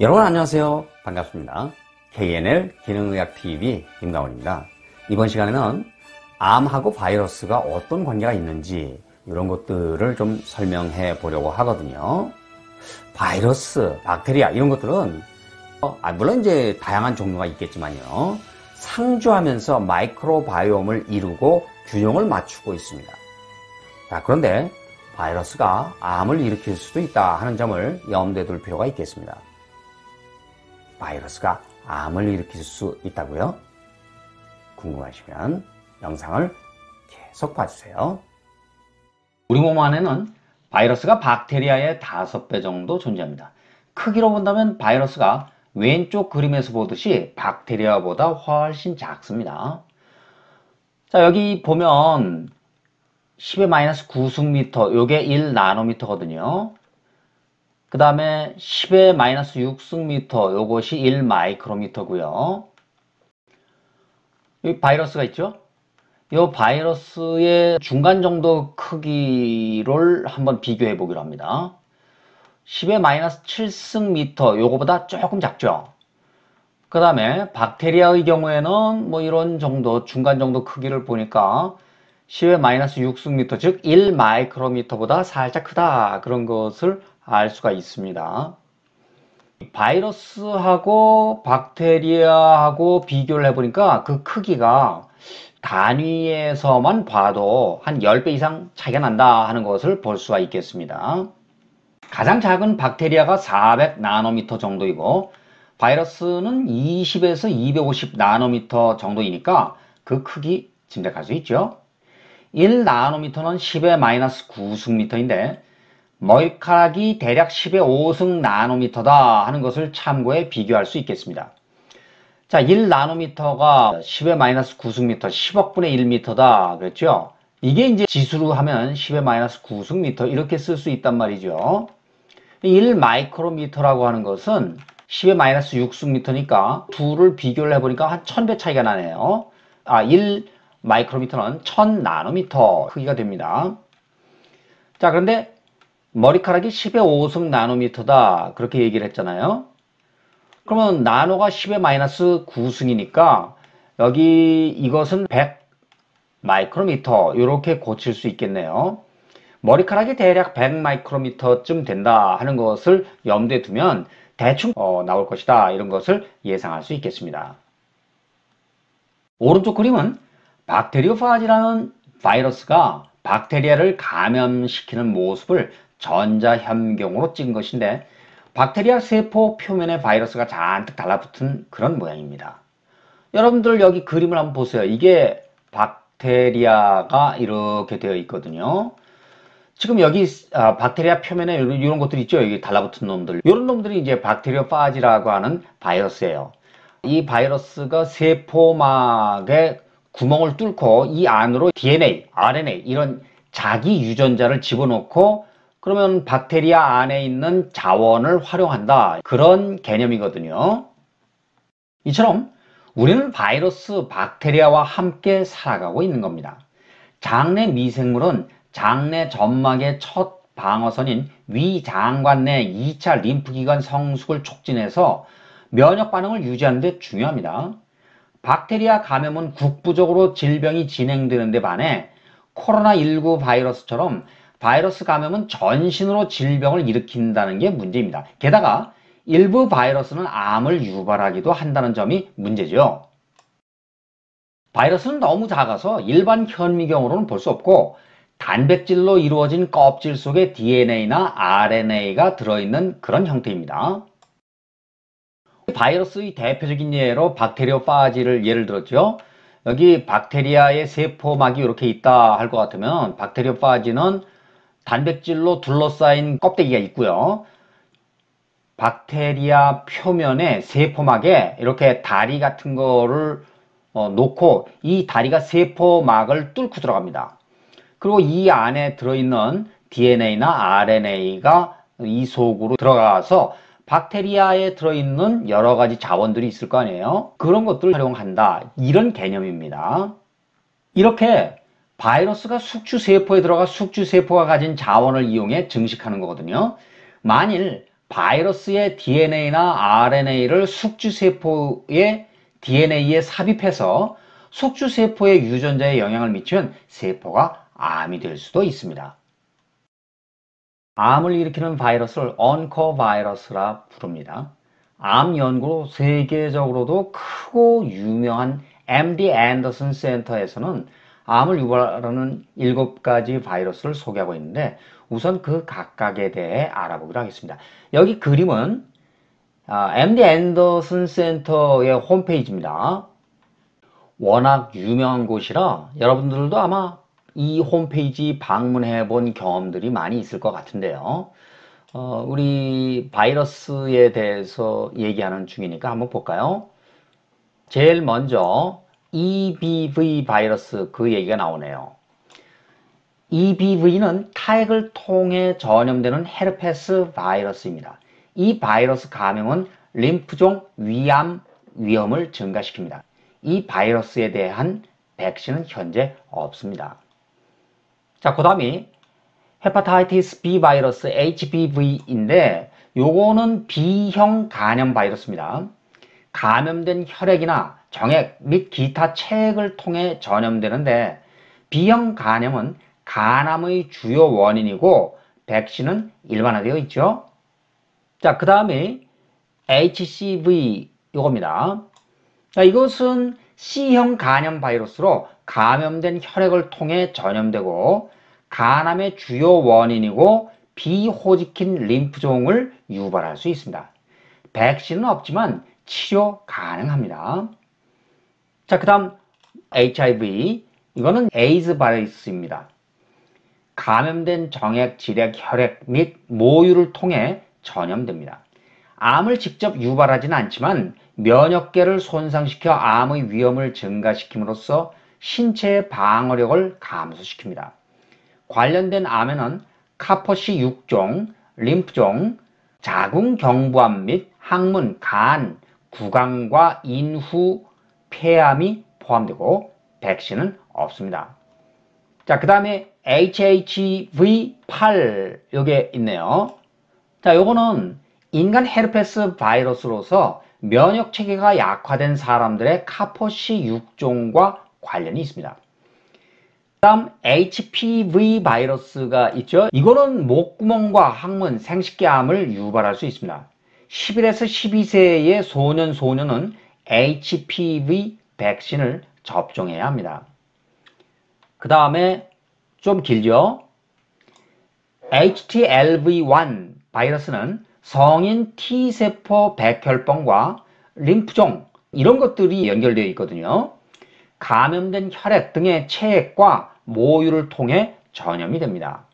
여러분 안녕하세요. 반갑습니다. KNL 기능의학TV 김가원입니다. 이번 시간에는 암하고 바이러스가 어떤 관계가 있는지 이런 것들을 좀 설명해 보려고 하거든요. 바이러스, 박테리아 이런 것들은 어, 아, 물론 이제 다양한 종류가 있겠지만요. 상주하면서 마이크로바이옴을 이루고 균형을 맞추고 있습니다. 자, 그런데 바이러스가 암을 일으킬 수도 있다 하는 점을 염두에 둘 필요가 있겠습니다. 바이러스가 암을 일으킬 수 있다고요? 궁금하시면 영상을 계속 봐주세요. 우리 몸 안에는 바이러스가 박테리아의 5배 정도 존재합니다. 크기로 본다면 바이러스가 왼쪽 그림에서 보듯이 박테리아보다 훨씬 작습니다. 자 여기 보면 10의 마이너스 9승미터 요게 1나노미터거든요. 그 다음에 10의 마이너스 6승미터 요것이 1마이크로미터고요. 이 바이러스가 있죠? 요 바이러스의 중간 정도 크기를 한번 비교해 보기로 합니다. 10의 마이너스 7승미터 요거보다 조금 작죠? 그 다음에 박테리아의 경우에는 뭐 이런 정도 중간 정도 크기를 보니까 10의 마이너스 6승미터 즉 1마이크로미터보다 살짝 크다 그런 것을 알 수가 있습니다. 바이러스하고 박테리아하고 비교를 해보니까 그 크기가 단위에서만 봐도 한 10배 이상 차이가 난다 하는 것을 볼 수가 있겠습니다. 가장 작은 박테리아가 400 나노미터 정도이고 바이러스는 20에서 250 나노미터 정도이니까 그 크기 짐작할 수 있죠. 1 나노미터는 10의 마이너스 9승미터인데 머리카락이 대략 10의 5승 나노미터다 하는 것을 참고해 비교할 수 있겠습니다. 자, 1나노미터가 10의 마이너스 9승미터, 10억분의 1미터다 그랬죠? 이게 이제 지수로 하면 10의 마이너스 9승미터 이렇게 쓸 수 있단 말이죠. 1 마이크로미터라고 하는 것은 10의 마이너스 6승미터니까 둘을 비교를 해보니까 한 1000배 차이가 나네요. 아, 1 마이크로미터는 1000 나노미터 크기가 됩니다. 자, 그런데 머리카락이 10의 5승 나노미터다 그렇게 얘기를 했잖아요. 그러면 나노가 10의 마이너스 9승이니까 여기 이것은 100 마이크로미터 이렇게 고칠 수 있겠네요. 머리카락이 대략 100 마이크로미터쯤 된다 하는 것을 염두에 두면 대충 어, 나올 것이다 이런 것을 예상할 수 있겠습니다. 오른쪽 그림은 박테리오파지라는 바이러스가 박테리아를 감염시키는 모습을 전자현경으로 찍은 것인데 박테리아 세포 표면에 바이러스가 잔뜩 달라붙은 그런 모양입니다. 여러분들 여기 그림을 한번 보세요. 이게 박테리아가 이렇게 되어 있거든요. 지금 여기 아, 박테리아 표면에 이런, 이런 것들 있죠. 여기 달라붙은 놈들. 이런 놈들이 이제 박테리아 파지라고 하는 바이러스예요. 이 바이러스가 세포막에 구멍을 뚫고 이 안으로 DNA, RNA 이런 자기 유전자를 집어넣고 그러면 박테리아 안에 있는 자원을 활용한다. 그런 개념이거든요. 이처럼 우리는 바이러스, 박테리아와 함께 살아가고 있는 겁니다. 장내 미생물은 장내 점막의 첫 방어선인 위장관 내 2차 림프기관 성숙을 촉진해서 면역 반응을 유지하는 데 중요합니다. 박테리아 감염은 국부적으로 질병이 진행되는 데 반해 코로나19 바이러스처럼 바이러스 감염은 전신으로 질병을 일으킨다는 게 문제입니다. 게다가 일부 바이러스는 암을 유발하기도 한다는 점이 문제죠. 바이러스는 너무 작아서 일반 현미경으로는 볼 수 없고 단백질로 이루어진 껍질 속에 DNA나 RNA가 들어있는 그런 형태입니다. 바이러스의 대표적인 예로 박테리오파지를 예를 들었죠. 여기 박테리아의 세포막이 이렇게 있다 할 것 같으면 박테리오파지는 단백질로 둘러싸인 껍데기가 있고요. 박테리아 표면에 세포막에 이렇게 다리 같은 거를 어, 놓고 이 다리가 세포막을 뚫고 들어갑니다. 그리고 이 안에 들어있는 DNA나 RNA가 이 속으로 들어가서 박테리아에 들어있는 여러 가지 자원들이 있을 거 아니에요? 그런 것들을 활용한다. 이런 개념입니다. 이렇게 바이러스가 숙주 세포에 들어가 숙주 세포가 가진 자원을 이용해 증식하는 거거든요. 만일 바이러스의 DNA나 RNA를 숙주 세포의 DNA에 삽입해서 숙주 세포의 유전자에 영향을 미치면 세포가 암이 될 수도 있습니다. 암을 일으키는 바이러스를 언커 바이러스라 부릅니다. 암 연구로 세계적으로도 크고 유명한 MD 앤더슨 센터에서는 암을 유발하는 일곱 가지 바이러스를 소개하고 있는데 우선 그 각각에 대해 알아보기로 하겠습니다. 여기 그림은 MD 아, 앤더슨 센터의 홈페이지입니다. 워낙 유명한 곳이라 여러분들도 아마 이 홈페이지 방문해 본 경험들이 많이 있을 것 같은데요. 어, 우리 바이러스에 대해서 얘기하는 중이니까 한번 볼까요? 제일 먼저 EBV 바이러스 그 얘기가 나오네요. EBV는 타액을 통해 전염되는 헤르페스 바이러스입니다. 이 바이러스 감염은 림프종 위암 위험을 증가시킵니다. 이 바이러스에 대한 백신은 현재 없습니다. 자, 그 다음이 헤파타이티스 B 바이러스 HPV인데 요거는 B형 간염 바이러스입니다. 감염된 혈액이나 정액 및 기타 체액을 통해 전염되는데 B형 간염은 간암의 주요 원인이고 백신은 일반화되어 있죠. 자, 그 다음에 HCV 이겁니다. 자, 이것은 C형 간염 바이러스로 감염된 혈액을 통해 전염되고 간암의 주요 원인이고 비호지킨 림프종을 유발할 수 있습니다. 백신은 없지만 치료 가능합니다. 자, 그 다음 HIV. 이거는 에이즈 바이러스입니다. 감염된 정액, 질액 혈액 및 모유를 통해 전염됩니다. 암을 직접 유발하지는 않지만 면역계를 손상시켜 암의 위험을 증가시킴으로써 신체의 방어력을 감소시킵니다. 관련된 암에는 카퍼시 6종, 림프종, 자궁경부암 및 항문, 간, 구강과 인후, 폐암이 포함되고 백신은 없습니다. 자, 그 다음에 HHV8 요게 있네요. 자, 요거는 인간 헤르페스 바이러스로서 면역 체계가 약화된 사람들의 카포시 6종과 관련이 있습니다. 다음 HPV 바이러스가 있죠. 이거는 목구멍과 항문, 생식기암을 유발할 수 있습니다. 11에서 12세의 소년 소녀는 HPV 백신을 접종해야 합니다. 그 다음에 좀 길죠? HTLV1 바이러스는 성인 T세포 백혈병과 림프종 이런 것들이 연결되어 있거든요. 감염된 혈액 등의 체액과 모유를 통해 전염이 됩니다.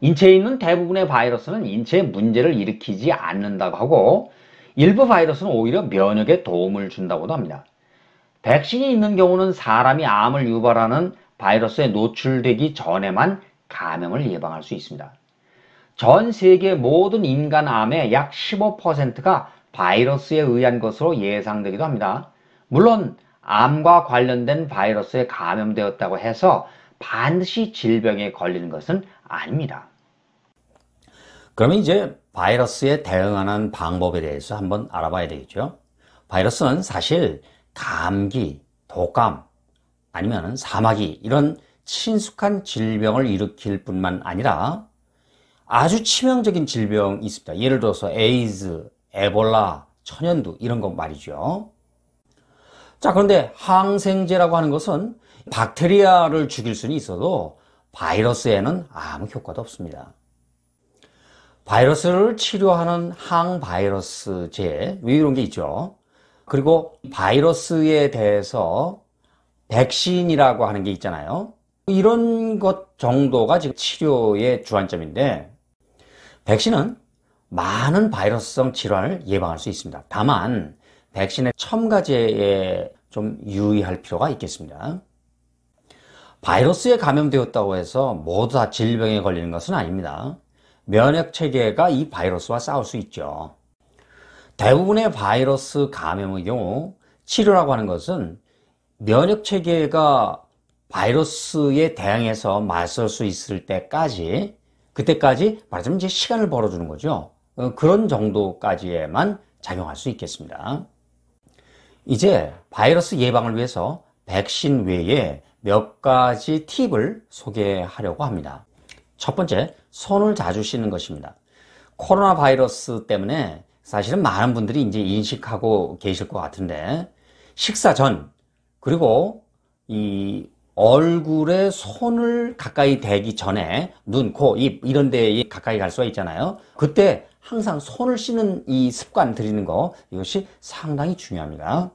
인체에 있는 대부분의 바이러스는 인체에 문제를 일으키지 않는다고 하고 일부 바이러스는 오히려 면역에 도움을 준다고도 합니다. 백신이 있는 경우는 사람이 암을 유발하는 바이러스에 노출되기 전에만 감염을 예방할 수 있습니다. 전 세계 모든 인간 암의 약 15%가 바이러스에 의한 것으로 예상되기도 합니다. 물론 암과 관련된 바이러스에 감염되었다고 해서 반드시 질병에 걸리는 것은 아닙니다. 그러면 이제 바이러스에 대응하는 방법에 대해서 한번 알아봐야 되겠죠. 바이러스는 사실 감기, 독감, 아니면 사마귀 이런 친숙한 질병을 일으킬 뿐만 아니라 아주 치명적인 질병이 있습니다. 예를 들어서 에이즈, 에볼라, 천연두 이런 것 말이죠. 자, 그런데 항생제라고 하는 것은 박테리아를 죽일 수는 있어도 바이러스에는 아무 효과도 없습니다. 바이러스를 치료하는 항바이러스제 뭐 이런 게 있죠. 그리고 바이러스에 대해서 백신이라고 하는 게 있잖아요. 이런 것 정도가 지금 치료의 주안점인데 백신은 많은 바이러스성 질환을 예방할 수 있습니다. 다만 백신의 첨가제에 좀 유의할 필요가 있겠습니다. 바이러스에 감염되었다고 해서 모두 다 질병에 걸리는 것은 아닙니다. 면역 체계가 이 바이러스와 싸울 수 있죠. 대부분의 바이러스 감염의 경우 치료라고 하는 것은 면역 체계가 바이러스에 대항해서 맞설 수 있을 때까지 그때까지 말하자면 이제 시간을 벌어주는 거죠. 어, 그런 정도까지에만 작용할 수 있겠습니다. 이제 바이러스 예방을 위해서 백신 외에 몇 가지 팁을 소개하려고 합니다. 첫 번째, 손을 자주 씻는 것입니다. 코로나 바이러스 때문에 사실은 많은 분들이 이제 인식하고 계실 것 같은데 식사 전 그리고 이 얼굴에 손을 가까이 대기 전에 눈, 코, 입 이런 데에 가까이 갈 수가 있잖아요. 그때 항상 손을 씻는 이 습관 들이는 거 이것이 상당히 중요합니다.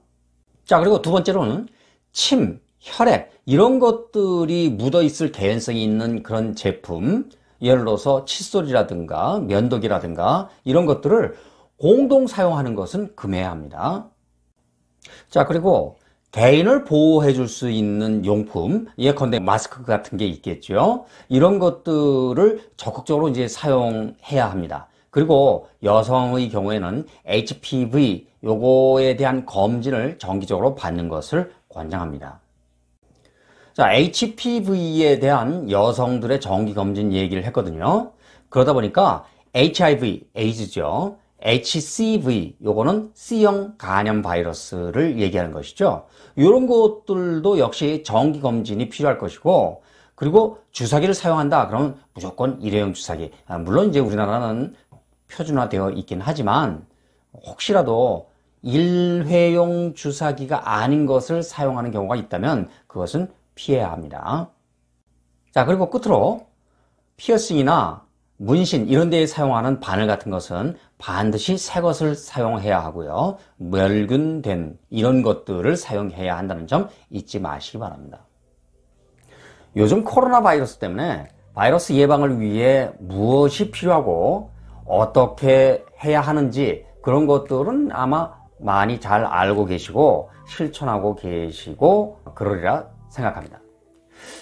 자, 그리고 두 번째로는 침, 혈액 이런 것들이 묻어 있을 개연성이 있는 그런 제품 예를 들어서 칫솔이라든가 면도기라든가 이런 것들을 공동 사용하는 것은 금해야 합니다. 자, 그리고 개인을 보호해 줄 수 있는 용품, 예컨대 마스크 같은 게 있겠죠. 이런 것들을 적극적으로 이제 사용해야 합니다. 그리고 여성의 경우에는 HPV 요거에 대한 검진을 정기적으로 받는 것을 권장합니다. 자, HPV에 대한 여성들의 정기검진 얘기를 했거든요. 그러다 보니까 HIV, 에이즈죠. HCV, 요거는 C형 간염 바이러스를 얘기하는 것이죠. 이런 것들도 역시 정기검진이 필요할 것이고, 그리고 주사기를 사용한다 그러면 무조건 일회용 주사기. 아, 물론 이제 우리나라는 표준화되어 있긴 하지만, 혹시라도 일회용 주사기가 아닌 것을 사용하는 경우가 있다면 그것은 피해야 합니다. 자, 그리고 끝으로 피어싱이나 문신 이런 데에 사용하는 바늘 같은 것은 반드시 새 것을 사용해야 하고요. 멸균된 이런 것들을 사용해야 한다는 점 잊지 마시기 바랍니다. 요즘 코로나 바이러스 때문에 바이러스 예방을 위해 무엇이 필요하고 어떻게 해야 하는지 그런 것들은 아마 많이 잘 알고 계시고 실천하고 계시고 그러리라 생각합니다.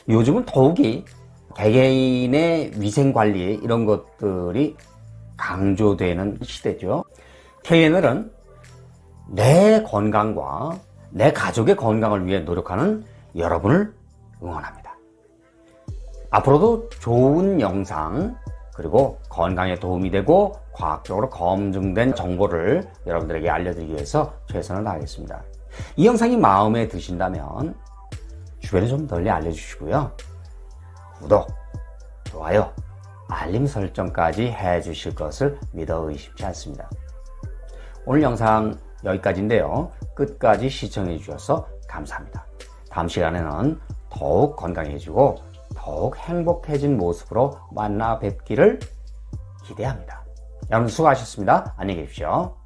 요즘은 더욱이 개개인의 위생관리 이런 것들이 강조되는 시대죠. KNL은 내 건강과 내 가족의 건강을 위해 노력하는 여러분을 응원합니다. 앞으로도 좋은 영상 그리고 건강에 도움이 되고 과학적으로 검증된 정보를 여러분들에게 알려드리기 위해서 최선을 다하겠습니다. 이 영상이 마음에 드신다면 주변에 좀 널리 알려주시고요. 구독, 좋아요, 알림 설정까지 해주실 것을 믿어 의심치 않습니다. 오늘 영상 여기까지인데요. 끝까지 시청해 주셔서 감사합니다. 다음 시간에는 더욱 건강해지고 더욱 행복해진 모습으로 만나 뵙기를 기대합니다. 여러분 수고하셨습니다. 안녕히 계십시오.